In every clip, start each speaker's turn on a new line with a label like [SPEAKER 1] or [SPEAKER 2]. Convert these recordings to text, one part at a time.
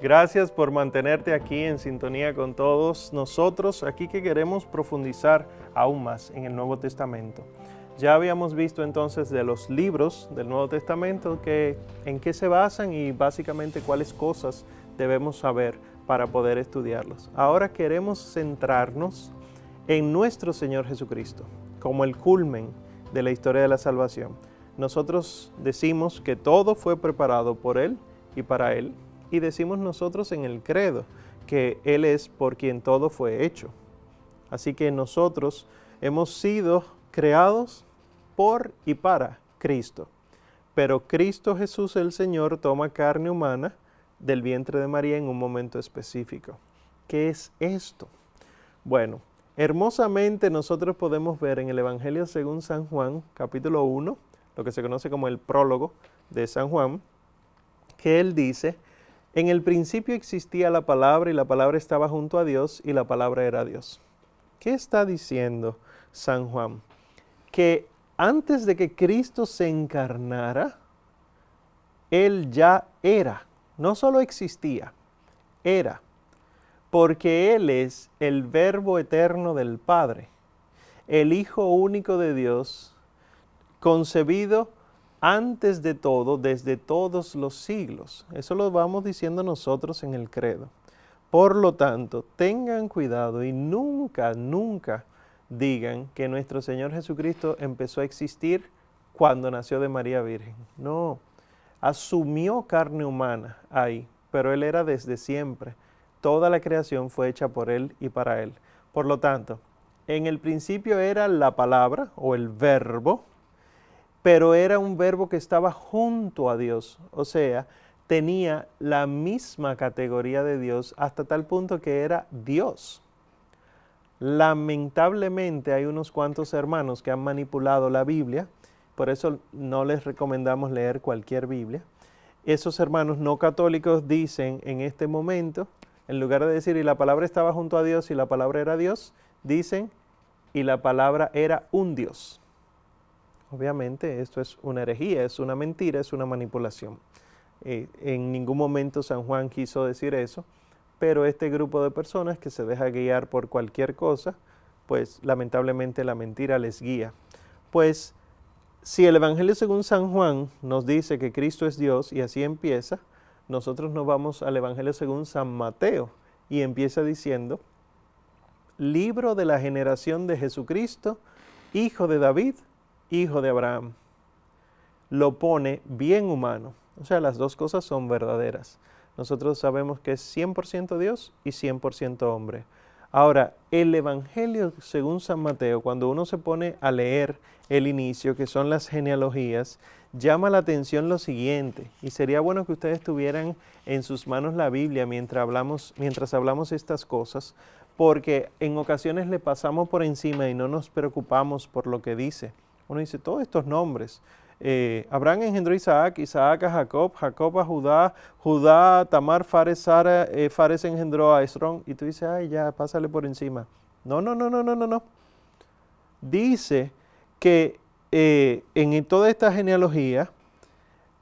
[SPEAKER 1] Gracias por mantenerte aquí en sintonía con todos nosotros, aquí que queremos profundizar aún más en el Nuevo Testamento. Ya habíamos visto entonces de los libros del Nuevo Testamento que, en qué se basan y básicamente cuáles cosas debemos saber para poder estudiarlos. Ahora queremos centrarnos en nuestro Señor Jesucristo como el culmen de la historia de la salvación. Nosotros decimos que todo fue preparado por Él y para Él y decimos nosotros en el credo que Él es por quien todo fue hecho. Así que nosotros hemos sido creados por y para Cristo. Pero Cristo Jesús el Señor toma carne humana del vientre de María en un momento específico. ¿Qué es esto? Bueno, hermosamente nosotros podemos ver en el Evangelio según San Juan, capítulo 1, lo que se conoce como el prólogo de San Juan, que él dice, en el principio existía la palabra y la palabra estaba junto a Dios y la palabra era Dios. ¿Qué está diciendo San Juan? Que antes de que Cristo se encarnara, Él ya era, no solo existía, era, porque Él es el verbo eterno del Padre, el Hijo único de Dios, concebido antes de todo, desde todos los siglos. Eso lo vamos diciendo nosotros en el credo. Por lo tanto, tengan cuidado y nunca, nunca digan que nuestro Señor Jesucristo empezó a existir cuando nació de María Virgen. No, asumió carne humana ahí, pero Él era desde siempre. Toda la creación fue hecha por Él y para Él. Por lo tanto, en el principio era la palabra o el verbo, pero era un verbo que estaba junto a Dios, o sea, tenía la misma categoría de Dios hasta tal punto que era Dios. Lamentablemente hay unos cuantos hermanos que han manipulado la Biblia, por eso no les recomendamos leer cualquier Biblia. Esos hermanos no católicos dicen en este momento, en lugar de decir y la palabra estaba junto a Dios y la palabra era Dios, dicen y la palabra era un Dios. Obviamente esto es una herejía, es una mentira, es una manipulación. Eh, en ningún momento San Juan quiso decir eso, pero este grupo de personas que se deja guiar por cualquier cosa, pues lamentablemente la mentira les guía. Pues si el Evangelio según San Juan nos dice que Cristo es Dios y así empieza, nosotros nos vamos al Evangelio según San Mateo y empieza diciendo, libro de la generación de Jesucristo, hijo de David, hijo de Abraham, lo pone bien humano. O sea, las dos cosas son verdaderas. Nosotros sabemos que es 100% Dios y 100% hombre. Ahora, el Evangelio según San Mateo, cuando uno se pone a leer el inicio, que son las genealogías, llama la atención lo siguiente, y sería bueno que ustedes tuvieran en sus manos la Biblia mientras hablamos, mientras hablamos estas cosas, porque en ocasiones le pasamos por encima y no nos preocupamos por lo que dice. Uno dice, todos estos nombres. Eh, Abraham engendró a Isaac, Isaac a Jacob, Jacob a Judá, Judá, Tamar, Fares, Sara, eh, Fares engendró a Esrón. Y tú dices, ay, ya, pásale por encima. No, no, no, no, no, no, no. Dice que eh, en toda esta genealogía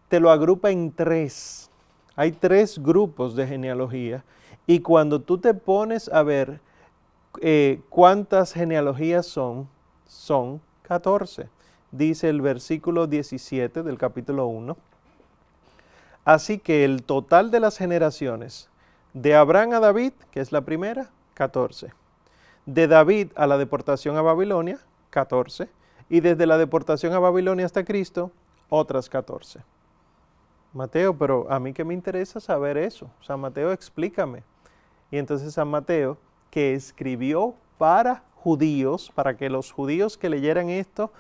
[SPEAKER 1] te lo agrupa en tres. Hay tres grupos de genealogía. Y cuando tú te pones a ver cuántas genealogías son, son 14 dice el versículo 17 del capítulo 1. Así que el total de las generaciones de Abraham a David, que es la primera, 14. De David a la deportación a Babilonia, 14. Y desde la deportación a Babilonia hasta Cristo, otras 14. Mateo, pero a mí que me interesa saber eso. San Mateo, explícame. Y entonces San Mateo, que escribió para judíos, para que los judíos que leyeran esto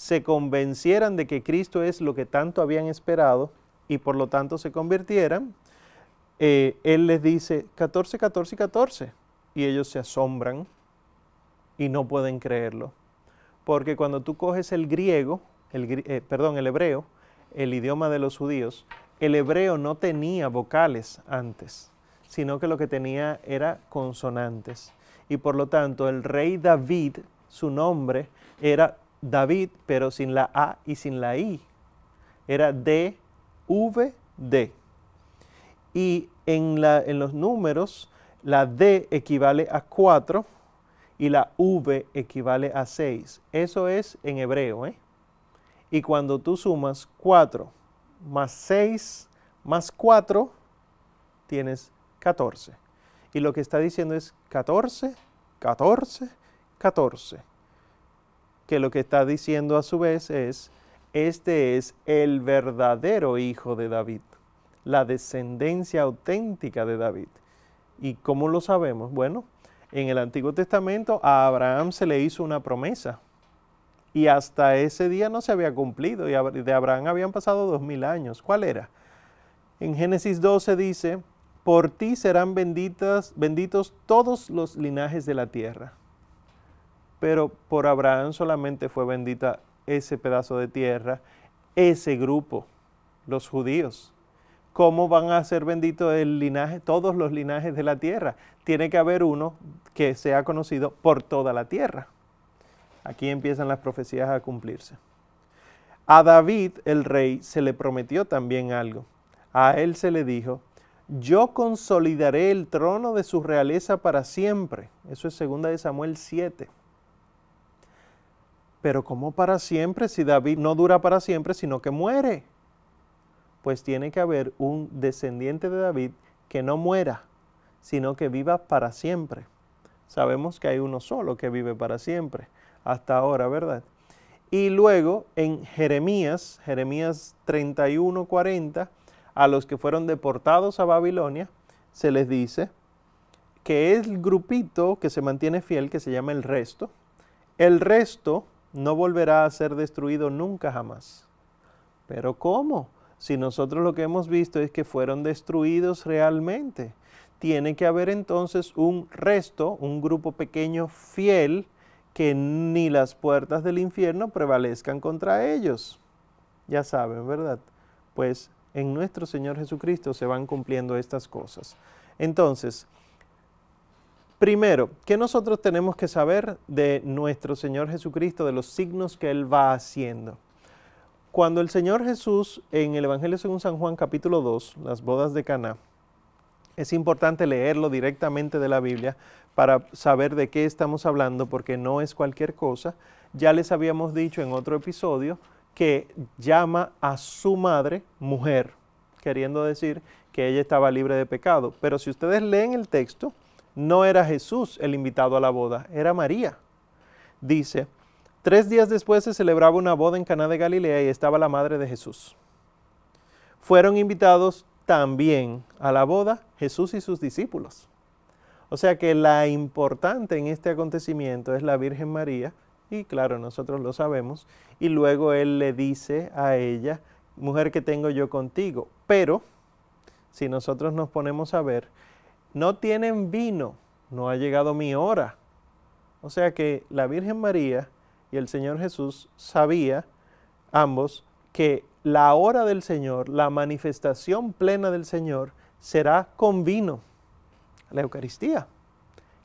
[SPEAKER 1] se convencieran de que Cristo es lo que tanto habían esperado y por lo tanto se convirtieran, eh, Él les dice 14, 14 y 14. Y ellos se asombran y no pueden creerlo. Porque cuando tú coges el griego, el, eh, perdón, el hebreo, el idioma de los judíos, el hebreo no tenía vocales antes, sino que lo que tenía era consonantes. Y por lo tanto, el rey David, su nombre era David, pero sin la A y sin la I. Era D, V, D. Y en, los números, la D equivale a 4 y la V equivale a 6. Eso es en hebreo. ¿eh? Y cuando tú sumas 4 más 6 más 4, tienes 14. Y lo que está diciendo es 14, 14, 14 que lo que está diciendo a su vez es, este es el verdadero hijo de David, la descendencia auténtica de David. ¿Y cómo lo sabemos? Bueno, en el Antiguo Testamento a Abraham se le hizo una promesa y hasta ese día no se había cumplido y de Abraham habían pasado dos mil años. ¿Cuál era? En Génesis 12 dice, por ti serán benditas, benditos todos los linajes de la tierra pero por Abraham solamente fue bendita ese pedazo de tierra, ese grupo, los judíos. ¿Cómo van a ser benditos el linaje, todos los linajes de la tierra? Tiene que haber uno que sea conocido por toda la tierra. Aquí empiezan las profecías a cumplirse. A David, el rey, se le prometió también algo. A él se le dijo, yo consolidaré el trono de su realeza para siempre. Eso es 2 Samuel 7. Pero ¿cómo para siempre si David no dura para siempre, sino que muere? Pues tiene que haber un descendiente de David que no muera, sino que viva para siempre. Sabemos que hay uno solo que vive para siempre, hasta ahora, ¿verdad? Y luego en Jeremías, Jeremías 31, 40, a los que fueron deportados a Babilonia, se les dice que el grupito que se mantiene fiel, que se llama el resto. El resto no volverá a ser destruido nunca jamás. Pero ¿cómo? Si nosotros lo que hemos visto es que fueron destruidos realmente. Tiene que haber entonces un resto, un grupo pequeño fiel, que ni las puertas del infierno prevalezcan contra ellos. Ya saben, ¿verdad? Pues en nuestro Señor Jesucristo se van cumpliendo estas cosas. Entonces, Primero, ¿qué nosotros tenemos que saber de nuestro Señor Jesucristo, de los signos que Él va haciendo? Cuando el Señor Jesús, en el Evangelio según San Juan capítulo 2, las bodas de Caná, es importante leerlo directamente de la Biblia para saber de qué estamos hablando, porque no es cualquier cosa. Ya les habíamos dicho en otro episodio que llama a su madre mujer, queriendo decir que ella estaba libre de pecado. Pero si ustedes leen el texto, no era Jesús el invitado a la boda, era María. Dice, tres días después se celebraba una boda en Caná de Galilea y estaba la madre de Jesús. Fueron invitados también a la boda Jesús y sus discípulos. O sea que la importante en este acontecimiento es la Virgen María, y claro, nosotros lo sabemos, y luego él le dice a ella, mujer que tengo yo contigo, pero si nosotros nos ponemos a ver, no tienen vino, no ha llegado mi hora. O sea que la Virgen María y el Señor Jesús sabían, ambos que la hora del Señor, la manifestación plena del Señor, será con vino, la Eucaristía,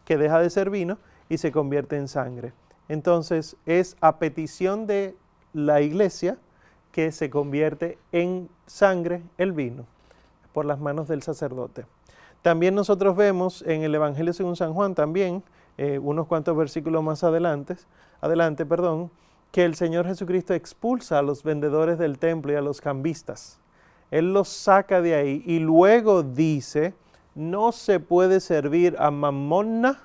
[SPEAKER 1] que deja de ser vino y se convierte en sangre. Entonces es a petición de la iglesia que se convierte en sangre el vino por las manos del sacerdote. También nosotros vemos en el Evangelio según San Juan, también eh, unos cuantos versículos más adelante, adelante perdón, que el Señor Jesucristo expulsa a los vendedores del templo y a los cambistas. Él los saca de ahí y luego dice, no se puede servir a Mamona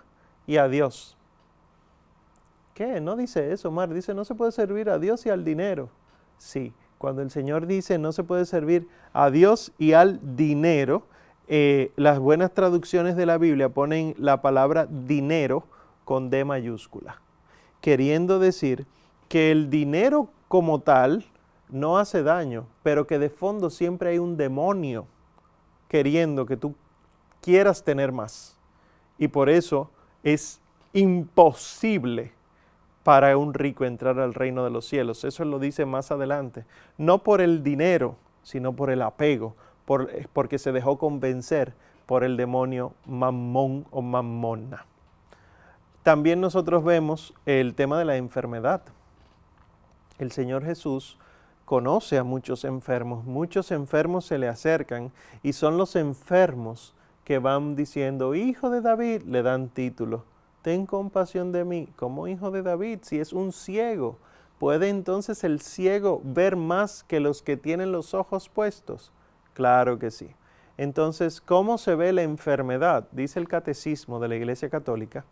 [SPEAKER 1] y a Dios. ¿Qué? No dice eso, Omar. Dice, no se puede servir a Dios y al dinero. Sí, cuando el Señor dice, no se puede servir a Dios y al dinero, eh, las buenas traducciones de la Biblia ponen la palabra dinero con D mayúscula, queriendo decir que el dinero como tal no hace daño, pero que de fondo siempre hay un demonio queriendo que tú quieras tener más. Y por eso es imposible para un rico entrar al reino de los cielos. Eso lo dice más adelante. No por el dinero, sino por el apego, porque se dejó convencer por el demonio mamón o mamona. También nosotros vemos el tema de la enfermedad. El Señor Jesús conoce a muchos enfermos, muchos enfermos se le acercan y son los enfermos que van diciendo, hijo de David, le dan título, ten compasión de mí, como hijo de David, si es un ciego, ¿puede entonces el ciego ver más que los que tienen los ojos puestos? Claro que sí. Entonces, ¿cómo se ve la enfermedad? Dice el catecismo de la Iglesia Católica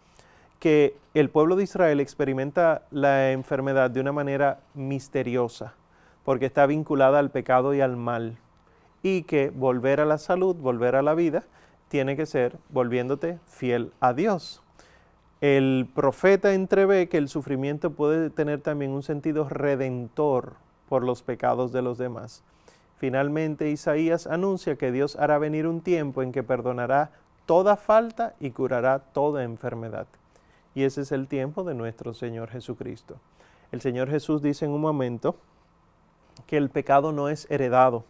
[SPEAKER 1] que el pueblo de Israel experimenta la enfermedad de una manera misteriosa, porque está vinculada al pecado y al mal, y que volver a la salud, volver a la vida, tiene que ser volviéndote fiel a Dios. El profeta entrevé que el sufrimiento puede tener también un sentido redentor por los pecados de los demás. Finalmente, Isaías anuncia que Dios hará venir un tiempo en que perdonará toda falta y curará toda enfermedad. Y ese es el tiempo de nuestro Señor Jesucristo. El Señor Jesús dice en un momento que el pecado no es heredado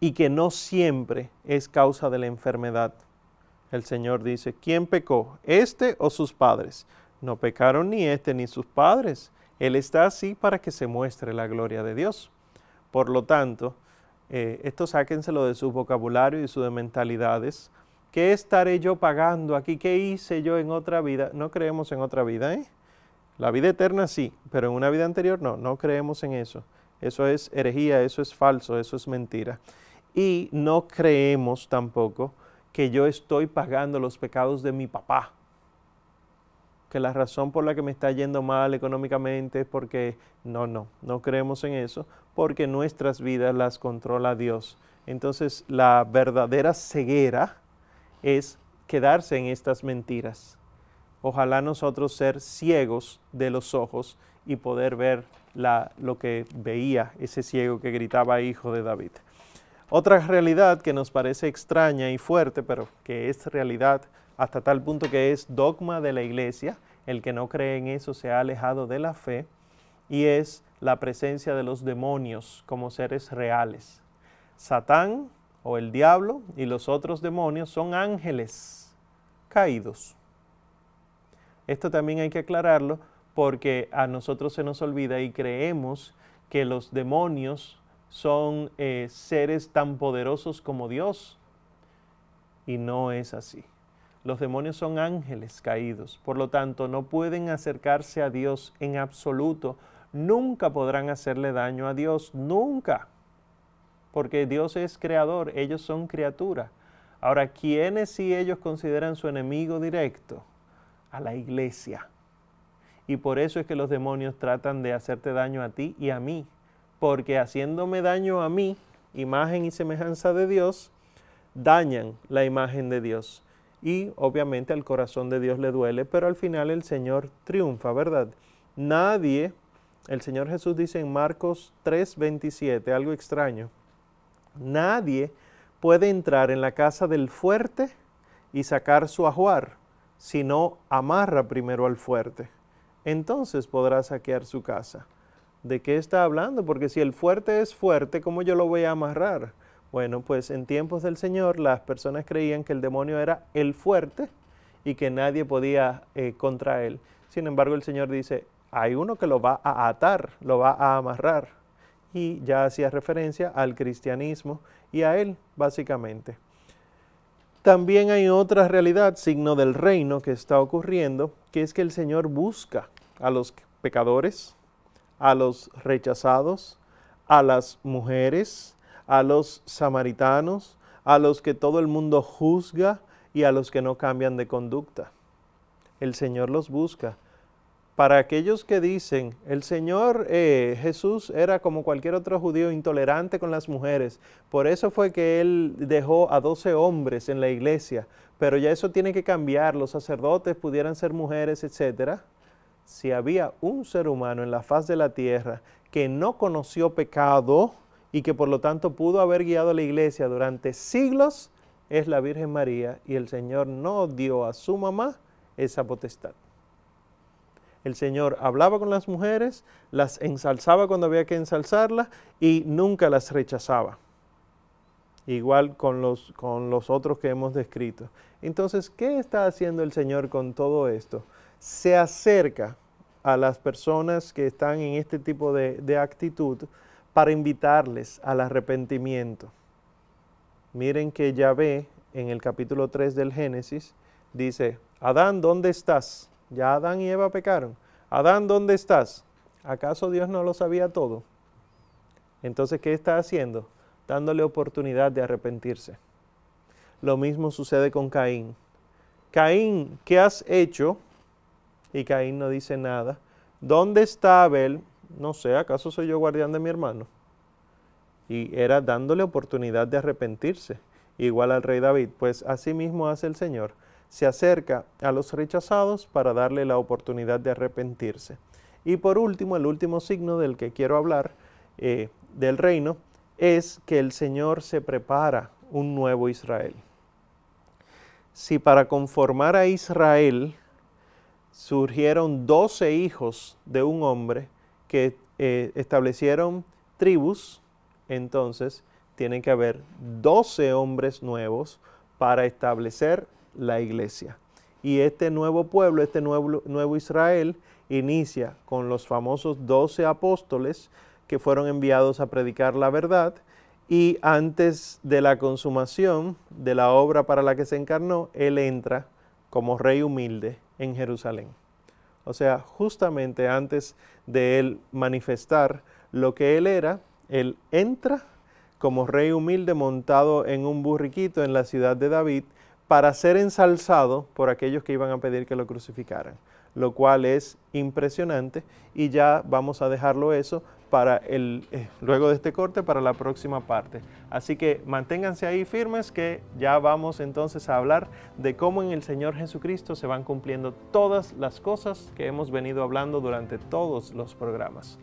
[SPEAKER 1] y que no siempre es causa de la enfermedad. El Señor dice, ¿quién pecó? ¿Este o sus padres? No pecaron ni este ni sus padres. Él está así para que se muestre la gloria de Dios. Por lo tanto, eh, esto sáquenselo de su vocabulario y sus mentalidades. ¿Qué estaré yo pagando aquí? ¿Qué hice yo en otra vida? No creemos en otra vida, ¿eh? La vida eterna sí, pero en una vida anterior no, no creemos en eso. Eso es herejía, eso es falso, eso es mentira. Y no creemos tampoco que yo estoy pagando los pecados de mi papá que la razón por la que me está yendo mal económicamente es porque no, no, no creemos en eso, porque nuestras vidas las controla Dios. Entonces la verdadera ceguera es quedarse en estas mentiras. Ojalá nosotros ser ciegos de los ojos y poder ver la, lo que veía ese ciego que gritaba hijo de David. Otra realidad que nos parece extraña y fuerte, pero que es realidad hasta tal punto que es dogma de la iglesia, el que no cree en eso se ha alejado de la fe, y es la presencia de los demonios como seres reales. Satán o el diablo y los otros demonios son ángeles caídos. Esto también hay que aclararlo porque a nosotros se nos olvida y creemos que los demonios son eh, seres tan poderosos como Dios. Y no es así. Los demonios son ángeles caídos, por lo tanto no pueden acercarse a Dios en absoluto, nunca podrán hacerle daño a Dios, nunca, porque Dios es creador, ellos son criaturas. Ahora, ¿quiénes si ellos consideran su enemigo directo? A la iglesia. Y por eso es que los demonios tratan de hacerte daño a ti y a mí, porque haciéndome daño a mí, imagen y semejanza de Dios, dañan la imagen de Dios y obviamente al corazón de Dios le duele, pero al final el Señor triunfa, ¿verdad? Nadie, el Señor Jesús dice en Marcos 3:27, algo extraño, nadie puede entrar en la casa del fuerte y sacar su ajuar, sino amarra primero al fuerte. Entonces podrá saquear su casa. ¿De qué está hablando? Porque si el fuerte es fuerte, ¿cómo yo lo voy a amarrar? Bueno, pues en tiempos del Señor las personas creían que el demonio era el fuerte y que nadie podía eh, contra él. Sin embargo, el Señor dice, hay uno que lo va a atar, lo va a amarrar. Y ya hacía referencia al cristianismo y a él, básicamente. También hay otra realidad, signo del reino, que está ocurriendo, que es que el Señor busca a los pecadores, a los rechazados, a las mujeres, a los samaritanos, a los que todo el mundo juzga y a los que no cambian de conducta. El Señor los busca. Para aquellos que dicen, el Señor eh, Jesús era como cualquier otro judío intolerante con las mujeres, por eso fue que Él dejó a 12 hombres en la iglesia, pero ya eso tiene que cambiar, los sacerdotes pudieran ser mujeres, etc. Si había un ser humano en la faz de la tierra que no conoció pecado, y que por lo tanto pudo haber guiado a la iglesia durante siglos es la Virgen María y el Señor no dio a su mamá esa potestad. El Señor hablaba con las mujeres, las ensalzaba cuando había que ensalzarlas y nunca las rechazaba. Igual con los, con los otros que hemos descrito. Entonces, ¿qué está haciendo el Señor con todo esto? Se acerca a las personas que están en este tipo de, de actitud para invitarles al arrepentimiento. Miren que Yahvé en el capítulo 3 del Génesis dice, Adán, ¿dónde estás? Ya Adán y Eva pecaron. Adán, ¿dónde estás? ¿Acaso Dios no lo sabía todo? Entonces, ¿qué está haciendo? Dándole oportunidad de arrepentirse. Lo mismo sucede con Caín. Caín, ¿qué has hecho? Y Caín no dice nada. ¿Dónde está Abel? no sé, ¿acaso soy yo guardián de mi hermano? Y era dándole oportunidad de arrepentirse, igual al rey David, pues así mismo hace el Señor, se acerca a los rechazados para darle la oportunidad de arrepentirse. Y por último, el último signo del que quiero hablar eh, del reino es que el Señor se prepara un nuevo Israel. Si para conformar a Israel surgieron doce hijos de un hombre, que eh, establecieron tribus, entonces tienen que haber 12 hombres nuevos para establecer la iglesia. Y este nuevo pueblo, este nuevo, nuevo Israel, inicia con los famosos 12 apóstoles que fueron enviados a predicar la verdad y antes de la consumación de la obra para la que se encarnó, él entra como rey humilde en Jerusalén. O sea, justamente antes de él manifestar lo que él era, él entra como rey humilde montado en un burriquito en la ciudad de David para ser ensalzado por aquellos que iban a pedir que lo crucificaran, lo cual es impresionante y ya vamos a dejarlo eso para el, eh, luego de este corte para la próxima parte. Así que manténganse ahí firmes que ya vamos entonces a hablar de cómo en el Señor Jesucristo se van cumpliendo todas las cosas que hemos venido hablando durante todos los programas.